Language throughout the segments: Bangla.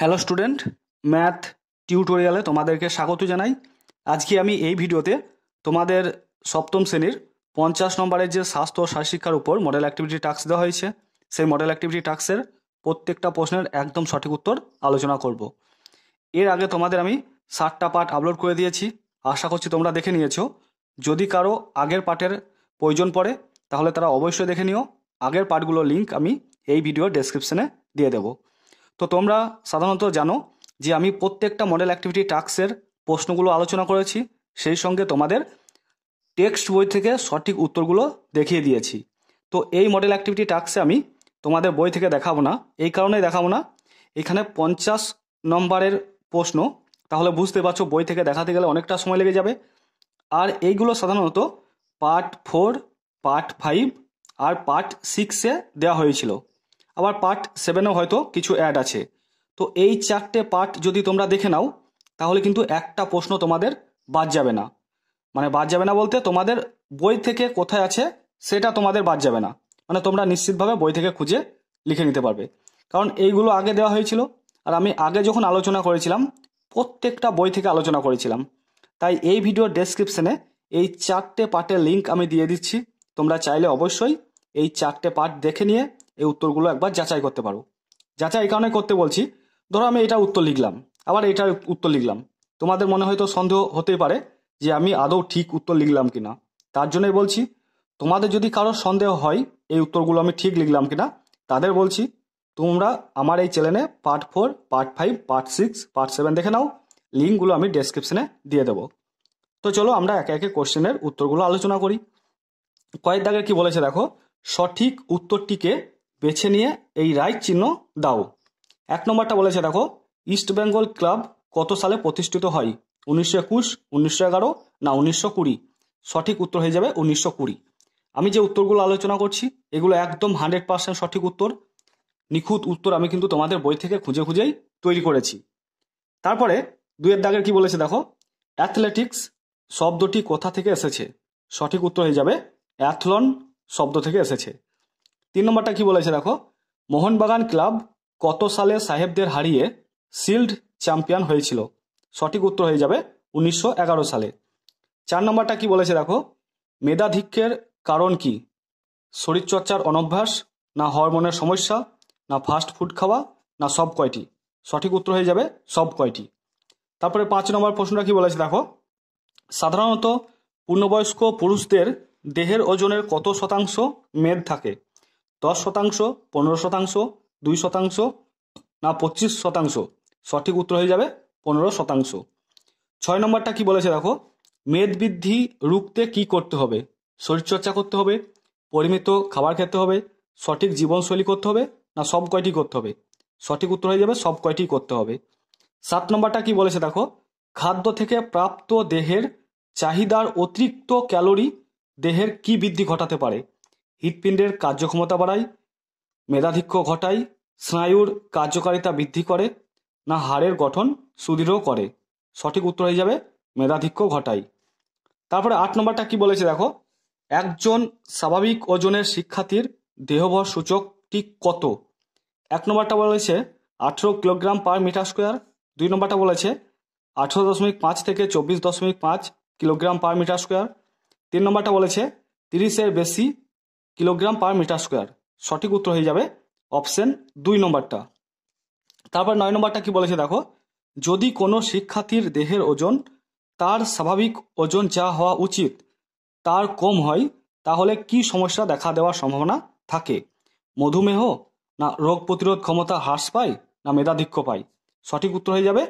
হ্যালো স্টুডেন্ট ম্যাথ টিউটোরিয়ালে তোমাদেরকে স্বাগত জানাই আজকে আমি এই ভিডিওতে তোমাদের সপ্তম শ্রেণীর পঞ্চাশ নম্বরের যে স্বাস্থ্য ও শিক্ষার উপর মডেল অ্যাক্টিভিটি টাস্ক দেওয়া হয়েছে সেই মডেল অ্যাক্টিভিটি টাস্কের প্রত্যেকটা প্রশ্নের একদম সঠিক উত্তর আলোচনা করব এর আগে তোমাদের আমি সাতটা পার্ট আপলোড করে দিয়েছি আশা করছি তোমরা দেখে নিয়েছো যদি কারো আগের পার্টের প্রয়োজন পড়ে তাহলে তারা অবশ্যই দেখে নিও আগের পার্টগুলোর লিঙ্ক আমি এই ভিডিওর ডেসক্রিপশনে দিয়ে দেবো তো তোমরা সাধারণত জানো যে আমি প্রত্যেকটা মডেল অ্যাক্টিভিটি টাস্কের প্রশ্নগুলো আলোচনা করেছি সেই সঙ্গে তোমাদের টেক্সট বই থেকে সঠিক উত্তরগুলো দেখিয়ে দিয়েছি তো এই মডেল অ্যাক্টিভিটি টাস্কে আমি তোমাদের বই থেকে দেখাবো না এই কারণেই দেখাবো না এখানে পঞ্চাশ নম্বরের প্রশ্ন তাহলে বুঝতে পারছো বই থেকে দেখাতে গেলে অনেকটা সময় লেগে যাবে আর এইগুলো সাধারণত পার্ট ফোর পার্ট ফাইভ আর পার্ট সিক্সে দেওয়া হয়েছিল আবার পার্ট সেভেনও হয়তো কিছু অ্যাড আছে তো এই চারটে পার্ট যদি তোমরা দেখে নাও তাহলে কিন্তু একটা প্রশ্ন তোমাদের বাদ যাবে না মানে বাদ যাবে না বলতে তোমাদের বই থেকে কোথায় আছে সেটা তোমাদের বাদ যাবে না মানে তোমরা নিশ্চিতভাবে বই থেকে খুঁজে লিখে নিতে পারবে কারণ এইগুলো আগে দেওয়া হয়েছিল আর আমি আগে যখন আলোচনা করেছিলাম প্রত্যেকটা বই থেকে আলোচনা করেছিলাম তাই এই ভিডিওর ডেসক্রিপশনে এই চারটে পার্টের লিঙ্ক আমি দিয়ে দিচ্ছি তোমরা চাইলে অবশ্যই এই চারটে পার্ট দেখে নিয়ে এই উত্তরগুলো একবার যাচাই করতে পারো যাচাই এই কারণে করতে বলছি ধরো আমি এটা উত্তর লিখলাম আবার এটা উত্তর লিখলাম তোমাদের মনে হয়তো সন্দেহ হতেই পারে যে আমি আদৌ ঠিক উত্তর লিখলাম কিনা তার জন্যই বলছি তোমাদের যদি কারো সন্দেহ হয় এই উত্তরগুলো আমি ঠিক লিখলাম কিনা তাদের বলছি তোমরা আমার এই চ্যানেলে part four part five part six part seven দেখে নাও লিঙ্কগুলো আমি ডেসক্রিপশনে দিয়ে দেবো তো চলো আমরা একে একে কোশ্চেনের উত্তরগুলো আলোচনা করি কয়েক দাগের কি বলেছে দেখো সঠিক উত্তরটিকে বেছে নিয়ে এই রাইট চিহ্ন দাও এক নম্বরটা বলেছে দেখো ইস্ট বেঙ্গল ক্লাব কত সালে প্রতিষ্ঠিত হয় উনিশশো একুশ উনিশশো এগারো না উনিশশো কুড়ি সঠিক উত্তর হয়ে যাবে উনিশশো কুড়ি আমি যে উত্তরগুলো আলোচনা করছি এগুলো একদম হান্ড্রেড পার্সেন্ট সঠিক উত্তর নিখুঁত উত্তর আমি কিন্তু তোমাদের বই থেকে খুঁজে খুঁজেই তৈরি করেছি তারপরে দুয়ের দাগের কি বলেছে দেখো অ্যাথলেটিক্স শব্দটি কোথা থেকে এসেছে সঠিক উত্তর হয়ে যাবে অ্যাথলন শব্দ থেকে এসেছে তিন নম্বরটা কি বলেছে দেখো মোহনবাগান ক্লাব কত সালে সাহেবদের হারিয়ে শিল্ড চ্যাম্পিয়ন হয়েছিল সঠিক উত্তর হয়ে যাবে উনিশশো সালে চার নম্বরটা কি বলেছে দেখো মেধাধিক্যের কারণ কি শরীরচর্চার অনভ্যাস না হরমোনের সমস্যা না ফাস্ট ফুড খাওয়া না সব কয়টি সঠিক উত্তর হয়ে যাবে সব কয়টি তারপরে পাঁচ নম্বর প্রশ্নটা কি বলেছে দেখো সাধারণত পূর্ণবয়স্ক পুরুষদের দেহের ওজনের কত শতাংশ মেদ থাকে দশ শতাংশ পনেরো শতাংশ দুই শতাংশ না পঁচিশ শতাংশ সঠিক উত্তর হয়ে যাবে পনেরো শতাংশ ছয় নম্বরটা কি বলেছে দেখো মেদ বৃদ্ধি রুখতে কি করতে হবে শরীরচর্চা করতে হবে পরিমিত খাবার খেতে হবে সঠিক জীবনশৈলী করতে হবে না সব কয়টি করতে হবে সঠিক উত্তর হয়ে যাবে সব কয়টি করতে হবে সাত নম্বরটা কি বলেছে দেখো খাদ্য থেকে প্রাপ্ত দেহের চাহিদার অতিরিক্ত ক্যালোরি দেহের কি বৃদ্ধি ঘটাতে পারে হৃৎপিণ্ডের কার্যক্ষমতা বাড়ায় মেধাধিক্য ঘটায় স্নায়ুর কার্যকারিতা বৃদ্ধি করে না হাড়ের গঠন সুদৃঢ় করে সঠিক উত্তর হয়ে যাবে মেধাধিক্য ঘটায় তারপরে আট নম্বরটা কি বলেছে দেখো একজন স্বাভাবিক ওজনের শিক্ষার্থীর দেহভর সূচকটি কত এক নম্বরটা বলেছে আঠেরো কিলোগ্রাম পার মিটার স্কোয়ার দুই নম্বরটা বলেছে আঠেরো দশমিক পাঁচ থেকে চব্বিশ দশমিক পাঁচ কিলোগ্রাম পার মিটার স্কোয়ার তিন নম্বরটা বলেছে তিরিশের বেশি কিলোগ্রাম পার মিটার স্কোয়ার সঠিক উত্তর হয়ে যাবে অপশন দুই নম্বরটা তারপর নয় নম্বরটা কি বলেছে দেখো যদি কোনো শিক্ষার্থীর দেহের ওজন তার স্বাভাবিক ওজন যা হওয়া উচিত তার কম হয় তাহলে কি সমস্যা দেখা দেওয়ার সম্ভাবনা থাকে মধুমেহ না রোগ প্রতিরোধ ক্ষমতা হ্রাস পায় না মেধাধিক্য পায় সঠিক উত্তর হয়ে যাবে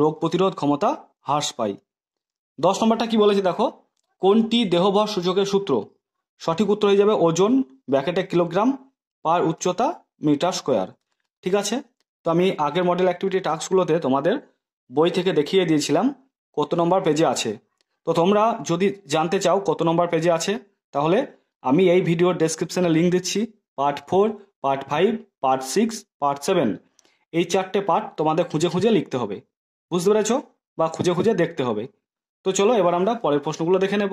রোগ প্রতিরোধ ক্ষমতা হ্রাস পায় দশ নম্বরটা কি বলেছে দেখো কোনটি দেহভর সূচকের সূত্র সঠিক উত্তর হয়ে যাবে ওজন ব্যাকেটে কিলোগ্রাম পার উচ্চতা মিটার স্কোয়ার ঠিক আছে তো আমি আগের মডেল অ্যাক্টিভিটি টাস্কগুলোতে তোমাদের বই থেকে দেখিয়ে দিয়েছিলাম কত নম্বর পেজে আছে তো তোমরা যদি জানতে চাও কত নম্বর পেজে আছে তাহলে আমি এই ভিডিওর ডেসক্রিপশানে লিঙ্ক দিচ্ছি part four part five part six part seven এই চারটে পার্ট তোমাদের খুঁজে খুঁজে লিখতে হবে বুঝতে পেরেছ বা খুঁজে খুঁজে দেখতে হবে তো চলো এবার আমরা পরের প্রশ্নগুলো দেখে নেব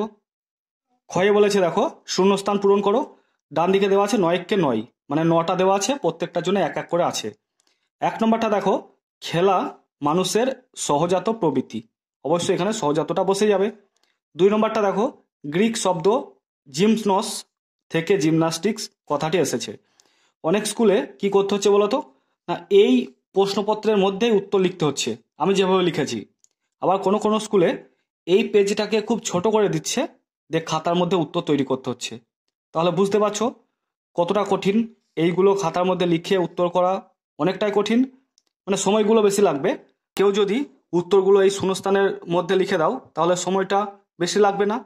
ক্ষয়ে বলেছে দেখো শূন্যস্থান পূরণ করো ডান দিকে দেওয়া আছে নয়কে নয় মানে নটা দেওয়া আছে প্রত্যেকটার জন্য এক এক করে আছে এক নম্বরটা দেখো খেলা মানুষের সহজাত প্রবৃত্তি অবশ্যই এখানে সহজাতটা বসে যাবে দুই নম্বরটা দেখো গ্রিক শব্দ জিমসনস থেকে জিমনাস্টিক্স কথাটি এসেছে অনেক স্কুলে কি করতে হচ্ছে বলতো না এই প্রশ্নপত্রের মধ্যেই উত্তর লিখতে হচ্ছে আমি যেভাবে লিখেছি আবার কোনো কোনো স্কুলে এই পেজটাকে খুব ছোট করে দিচ্ছে দিয়ে খাতার মধ্যে উত্তর তৈরি করতে হচ্ছে তাহলে বুঝতে পারছো কতটা কঠিন এইগুলো খাতার মধ্যে লিখে উত্তর করা অনেকটাই কঠিন মানে সময়গুলো বেশি লাগবে কেউ যদি উত্তরগুলো এই শূন্যস্থানের মধ্যে লিখে দাও তাহলে সময়টা বেশি লাগবে না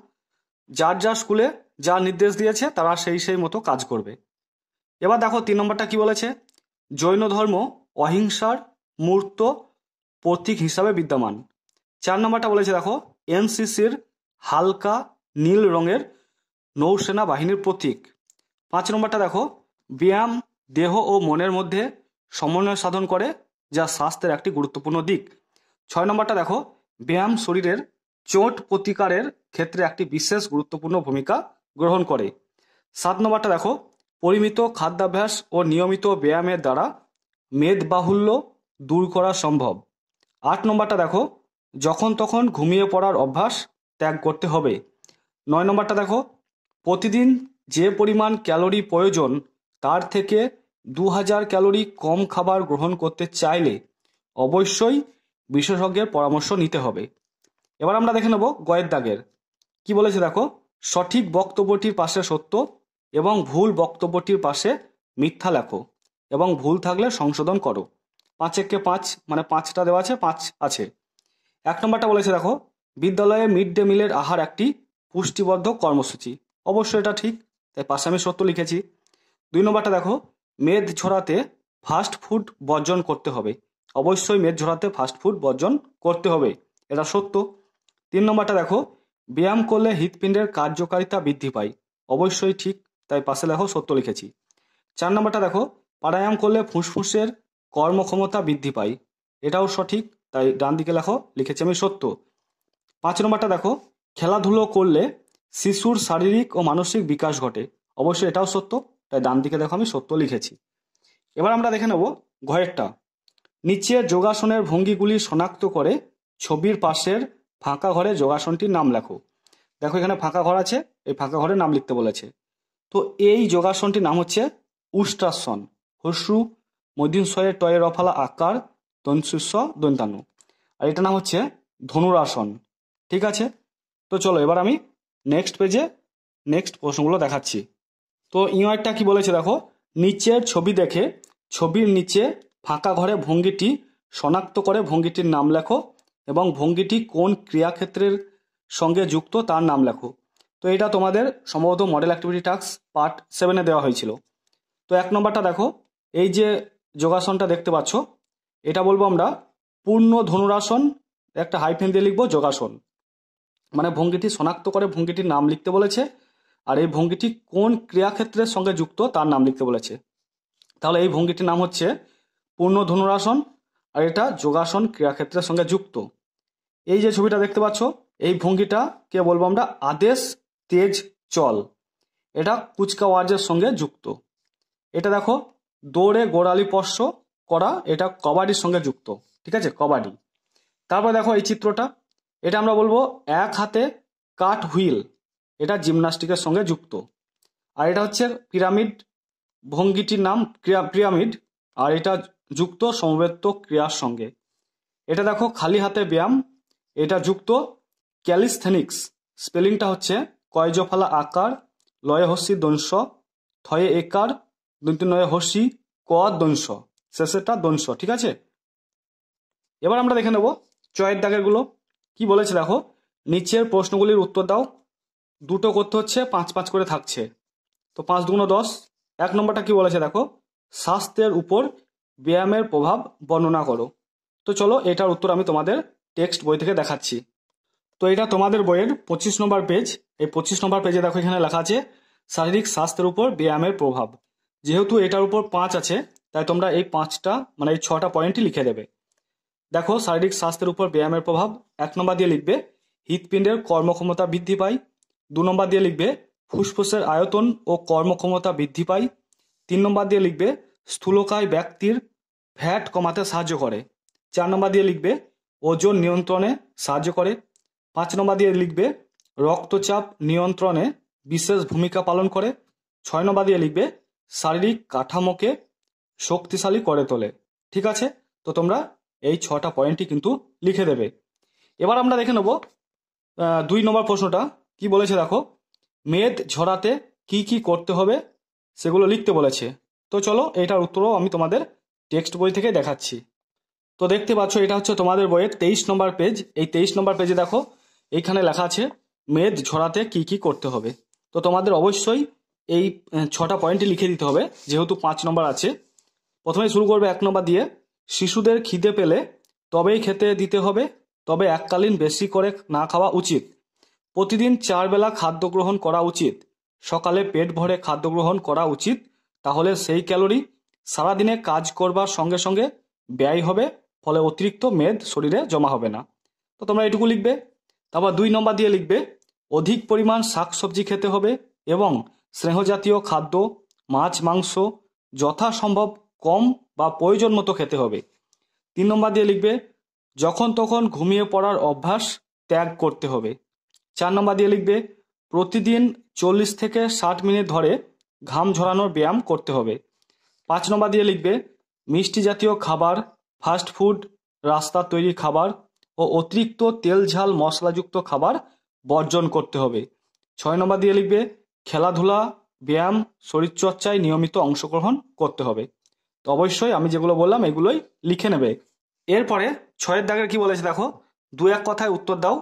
যার যার স্কুলে যা নির্দেশ দিয়েছে তারা সেই সেই মতো কাজ করবে এবার দেখো তিন নম্বরটা কি বলেছে জৈন ধর্ম অহিংসার মূর্ত প্রতীক হিসাবে বিদ্যমান চার নম্বরটা বলেছে দেখো এনসিসির হালকা নীল রঙের নৌসেনা বাহিনীর প্রতীক পাঁচ নম্বরটা দেখো ব্যায়াম দেহ ও মনের মধ্যে সমন্বয় সাধন করে যা স্বাস্থ্যের একটি গুরুত্বপূর্ণ দিক ছয় নম্বরটা দেখো ব্যায়াম শরীরের চোট প্রতিকারের ক্ষেত্রে একটি বিশেষ গুরুত্বপূর্ণ ভূমিকা গ্রহণ করে সাত নম্বরটা দেখো পরিমিত খাদ্যাভ্যাস ও নিয়মিত ব্যায়ামের দ্বারা মেদ বাহুল্য দূর করা সম্ভব আট নম্বরটা দেখো যখন তখন ঘুমিয়ে পড়ার অভ্যাস ত্যাগ করতে হবে নয় নম্বরটা দেখো প্রতিদিন যে পরিমাণ ক্যালোরি প্রয়োজন তার থেকে দু হাজার ক্যালোরি কম খাবার গ্রহণ করতে চাইলে অবশ্যই বিশেষজ্ঞের পরামর্শ নিতে হবে এবার আমরা দেখে নেব গয়ের দাগের কি বলেছে দেখো সঠিক বক্তব্যটির পাশে সত্য এবং ভুল বক্তব্যটির পাশে মিথ্যা লেখো এবং ভুল থাকলে সংশোধন করো পাঁচেককে পাঁচ মানে পাঁচটা দেওয়া আছে পাঁচ আছে এক নম্বরটা বলেছে দেখো বিদ্যালয়ে মিড ডে মিলের আহার একটি পুষ্টিবর্ধক কর্মসূচি অবশ্যই এটা ঠিক তাই পাশে আমি সত্য লিখেছি দুই নম্বরটা দেখো মেদ ঝরাতে ফাস্ট ফুড বর্জন করতে হবে অবশ্যই মেদ ঝরাতে ফাস্ট ফুড বর্জন করতে হবে এটা সত্য তিন নম্বরটা দেখো ব্যায়াম করলে হৃৎপিণ্ডের কার্যকারিতা বৃদ্ধি পায় অবশ্যই ঠিক তাই পাশে দেখো সত্য লিখেছি চার নম্বরটা দেখো প্রাণায়াম করলে ফুসফুসের কর্মক্ষমতা বৃদ্ধি পায় এটাও সঠিক তাই ডান দিকে লেখো লিখেছি আমি সত্য পাঁচ নম্বরটা দেখো খেলাধুলো করলে শিশুর শারীরিক ও মানসিক বিকাশ ঘটে অবশ্যই এটাও সত্য তাই ডান দিকে দেখো আমি সত্য লিখেছি এবার আমরা দেখে নেব ঘরেরটা নিচে যোগাসনের ভঙ্গিগুলি শনাক্ত করে ছবির পাশের ফাঁকা ঘরে যোগাসনটির নাম লেখো দেখো এখানে ফাঁকা ঘর আছে এই ফাঁকা ঘরে নাম লিখতে বলেছে তো এই যোগাসনটির নাম হচ্ছে উষ্ট্রাসন হস্রু মদিনশয়ের টয়ে রফালা আকার তনসুস্ব দন্তানু আর এটা নাম হচ্ছে ধনুরাসন ঠিক আছে তো চলো এবার আমি নেক্সট পেজে নেক্সট প্রশ্নগুলো দেখাচ্ছি তো ইউআরটা কি বলেছে দেখো নিচের ছবি দেখে ছবির নিচে ফাঁকা ঘরে ভঙ্গিটি শনাক্ত করে ভঙ্গিটির নাম লেখো এবং ভঙ্গিটি কোন ক্রিয়াক্ষেত্রের সঙ্গে যুক্ত তার নাম লেখো তো এটা তোমাদের সম্ভবত মডেল অ্যাক্টিভিটি টাস্ক পার্ট সেভেনে দেওয়া হয়েছিল তো এক নম্বরটা দেখো এই যে যোগাসনটা দেখতে পাচ্ছ এটা বলবো আমরা পূর্ণ ধনুরাসন একটা হাইফেন দিয়ে লিখবো যোগাসন মানে ভঙ্গিটি শনাক্ত করে ভঙ্গিটির নাম লিখতে বলেছে আর এই ভঙ্গিটি কোন ক্রিয়াক্ষেত্রের সঙ্গে যুক্ত তার নাম লিখতে বলেছে তাহলে এই ভঙ্গিটির নাম হচ্ছে পূর্ণ ধনুরাসন আর এটা যোগাসন ক্রিয়াক্ষেত্রের সঙ্গে যুক্ত এই যে ছবিটা দেখতে পাচ্ছ এই ভঙ্গিটা কে বলবো আমরা আদেশ তেজ চল এটা কুচকাওয়াজের সঙ্গে যুক্ত এটা দেখো দৌড়ে গোড়ালি স্পর্শ করা এটা কবাডির সঙ্গে যুক্ত ঠিক আছে কবাডি তারপর দেখো এই চিত্রটা এটা আমরা বলবো এক হাতে কাঠ হুইল এটা জিমনাস্টিকের সঙ্গে যুক্ত আর এটা হচ্ছে পিরামিড ভঙ্গিটির নাম ক্রিয়া পিরামিড আর এটা যুক্ত সমবেত ক্রিয়ার সঙ্গে এটা দেখো খালি হাতে ব্যায়াম এটা যুক্ত ক্যালিস্থেনিক্স স্পেলিংটা হচ্ছে কয়জফালা আকার লয়ে হসি দ্বংস থয়ে একার নয় হসি ক দ্বংস শেষেরটা দ্বংস ঠিক আছে এবার আমরা দেখে নেব চয়ের দাগেরগুলো কি বলেছে দেখো নিচের প্রশ্নগুলির উত্তর দাও দুটো করতে হচ্ছে পাঁচ পাঁচ করে থাকছে তো পাঁচ দুগুণ দশ এক নম্বরটা কি বলেছে দেখো স্বাস্থ্যের উপর ব্যায়ামের প্রভাব বর্ণনা করো তো চলো এটার উত্তর আমি তোমাদের টেক্সট বই থেকে দেখাচ্ছি তো এটা তোমাদের বইয়ের পঁচিশ নম্বর পেজ এই পঁচিশ নম্বর পেজে দেখো এখানে লেখা আছে শারীরিক স্বাস্থ্যের উপর ব্যায়ামের প্রভাব যেহেতু এটার উপর পাঁচ আছে তাই তোমরা এই পাঁচটা মানে এই ছটা পয়েন্টই লিখে দেবে দেখো শারীরিক স্বাস্থ্যের উপর ব্যায়ামের প্রভাব এক নম্বর দিয়ে লিখবে হৃৎপিণ্ডের কর্মক্ষমতা বৃদ্ধি পায় দু নম্বর দিয়ে লিখবে ফুসফুসের আয়তন ও কর্মক্ষমতা বৃদ্ধি পায় তিন নম্বর দিয়ে লিখবে স্থূলকায় ব্যক্তির ফ্যাট কমাতে সাহায্য করে চার নম্বর দিয়ে লিখবে ওজন নিয়ন্ত্রণে সাহায্য করে পাঁচ নম্বর দিয়ে লিখবে রক্তচাপ নিয়ন্ত্রণে বিশেষ ভূমিকা পালন করে ছয় নম্বর দিয়ে লিখবে শারীরিক কাঠামোকে শক্তিশালী করে তোলে ঠিক আছে তো তোমরা এই ছটা পয়েন্টই কিন্তু লিখে দেবে এবার আমরা দেখে নেব দুই নম্বর প্রশ্নটা কি বলেছে দেখো মেদ ঝরাতে কি কি করতে হবে সেগুলো লিখতে বলেছে তো চলো এটার উত্তরও আমি তোমাদের টেক্সট বই থেকে দেখাচ্ছি তো দেখতে পাচ্ছ এটা হচ্ছে তোমাদের বইয়ের তেইশ নম্বর পেজ এই তেইশ নম্বর পেজে দেখো এইখানে লেখা আছে মেদ ঝরাতে কি কি করতে হবে তো তোমাদের অবশ্যই এই ছটা পয়েন্টই লিখে দিতে হবে যেহেতু পাঁচ নম্বর আছে প্রথমে শুরু করবে এক নম্বর দিয়ে শিশুদের খিদে পেলে তবেই খেতে দিতে হবে তবে এককালীন বেশি করে না খাওয়া উচিত প্রতিদিন চার বেলা খাদ্য গ্রহণ করা উচিত সকালে পেট ভরে খাদ্য গ্রহণ করা উচিত তাহলে সেই ক্যালোরি সারাদিনে কাজ করবার সঙ্গে সঙ্গে ব্যয় হবে ফলে অতিরিক্ত মেদ শরীরে জমা হবে না তো তোমরা এটুকু লিখবে তারপর দুই নম্বর দিয়ে লিখবে অধিক পরিমাণ শাকসবজি খেতে হবে এবং স্নেহজাতীয় খাদ্য মাছ মাংস যথাসম্ভব কম বা প্রয়োজন মতো খেতে হবে তিন নম্বর দিয়ে লিখবে যখন তখন ঘুমিয়ে পড়ার অভ্যাস ত্যাগ করতে হবে চার নম্বর দিয়ে লিখবে প্রতিদিন চল্লিশ থেকে ষাট মিনিট ধরে ঘাম ঝরানোর ব্যায়াম করতে হবে পাঁচ নম্বর দিয়ে লিখবে মিষ্টি জাতীয় খাবার ফাস্ট ফুড রাস্তা তৈরি খাবার ও অতিরিক্ত তেল ঝাল মশলাযুক্ত খাবার বর্জন করতে হবে ছয় নম্বর দিয়ে লিখবে খেলাধুলা ব্যায়াম শরীরচর্চায় নিয়মিত অংশগ্রহণ করতে হবে তো অবশ্যই আমি যেগুলো বললাম এগুলোই লিখে নেবে এরপরে ছয়ের দাগের কি বলেছে দেখো দু এক কথায় উত্তর দাও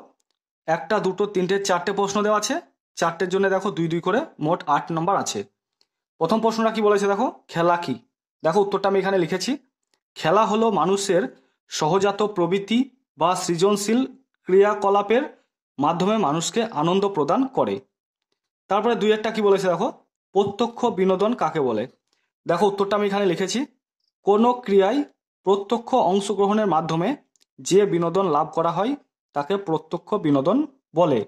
একটা দুটো তিনটে চারটে প্রশ্ন দেওয়া আছে চারটের জন্য দেখো দুই দুই করে মোট আট নম্বর আছে প্রথম প্রশ্নটা কি বলেছে দেখো খেলা কি দেখো উত্তরটা আমি এখানে লিখেছি খেলা হলো মানুষের সহজাত প্রবৃত্তি বা সৃজনশীল ক্রিয়াকলাপের মাধ্যমে মানুষকে আনন্দ প্রদান করে তারপরে দুই একটা কি বলেছে দেখো প্রত্যক্ষ বিনোদন কাকে বলে দেখো উত্তরটা আমি এখানে লিখেছি কোনো ক্রিয়ায় প্রত্যক্ষ অংশগ্রহণের মাধ্যমে যে বিনোদন লাভ করা হয় তাকে প্রত্যক্ষ বিনোদন বলে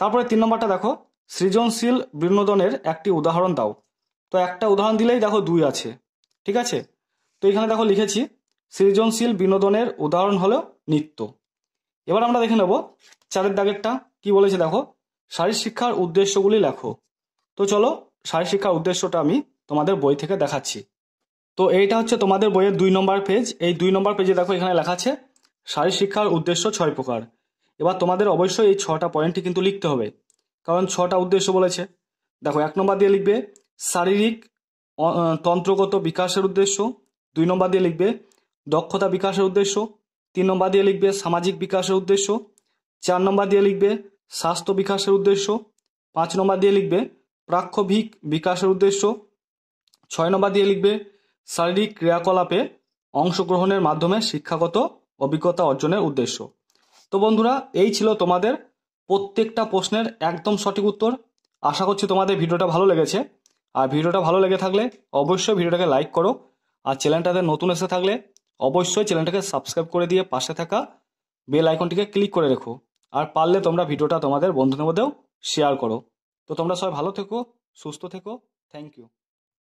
তারপরে তিন নম্বরটা দেখো সৃজনশীল বিনোদনের একটি উদাহরণ দাও তো একটা উদাহরণ দিলেই দেখো দুই আছে ঠিক আছে তো এখানে দেখো লিখেছি সৃজনশীল বিনোদনের উদাহরণ হলো নৃত্য এবার আমরা দেখে নেব চারের দাগেরটা কি বলেছে দেখো শারীর শিক্ষার উদ্দেশ্যগুলি লেখো তো চলো শারীর শিক্ষার উদ্দেশ্যটা আমি তোমাদের বই থেকে দেখাচ্ছি তো এইটা হচ্ছে তোমাদের বইয়ের দুই নম্বর পেজ এই দুই নম্বর পেজে দেখো এখানে লেখা আছে শারীর শিক্ষার উদ্দেশ্য ছয় প্রকার এবার তোমাদের অবশ্যই এই ছটা পয়েন্টটি কিন্তু লিখতে হবে কারণ ছটা উদ্দেশ্য বলেছে দেখো এক নম্বর দিয়ে লিখবে শারীরিক তন্ত্রগত বিকাশের উদ্দেশ্য দুই নম্বর দিয়ে লিখবে দক্ষতা বিকাশের উদ্দেশ্য তিন নম্বর দিয়ে লিখবে সামাজিক বিকাশের উদ্দেশ্য চার নম্বর দিয়ে লিখবে স্বাস্থ্য বিকাশের উদ্দেশ্য পাঁচ নম্বর দিয়ে লিখবে প্রাক্ষভিক বিকাশের উদ্দেশ্য ছয় নম্বর দিয়ে লিখবে শারীরিক ক্রিয়াকলাপে অংশগ্রহণের মাধ্যমে শিক্ষাগত অভিজ্ঞতা অর্জনের উদ্দেশ্য তো বন্ধুরা এই ছিল তোমাদের প্রত্যেকটা প্রশ্নের একদম সঠিক উত্তর আশা করছি তোমাদের ভিডিওটা ভালো লেগেছে আর ভিডিওটা ভালো লেগে থাকলে অবশ্যই ভিডিওটাকে লাইক করো আর চ্যানেলটাতে নতুন এসে থাকলে অবশ্যই চ্যানেলটাকে সাবস্ক্রাইব করে দিয়ে পাশে থাকা বেল আইকনটিকে ক্লিক করে রেখো আর পারলে তোমরা ভিডিওটা তোমাদের বন্ধুদের মধ্যেও শেয়ার করো তো তোমরা সবাই ভালো থেকো সুস্থ থেকো থ্যাংক ইউ